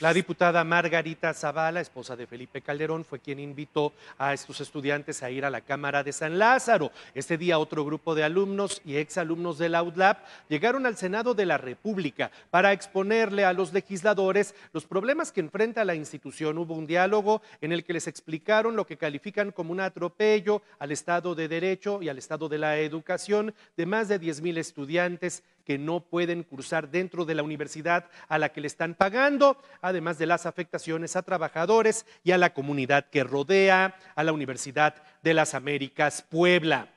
La diputada Margarita Zavala, esposa de Felipe Calderón, fue quien invitó a estos estudiantes a ir a la Cámara de San Lázaro. Este día otro grupo de alumnos y exalumnos de la llegaron al Senado de la República para exponerle a los legisladores los problemas que enfrenta la institución. Hubo un diálogo en el que les explicaron lo que califican como un atropello al Estado de Derecho y al Estado de la Educación de más de 10.000 mil estudiantes que no pueden cursar dentro de la universidad a la que le están pagando, además de las afectaciones a trabajadores y a la comunidad que rodea a la Universidad de las Américas Puebla.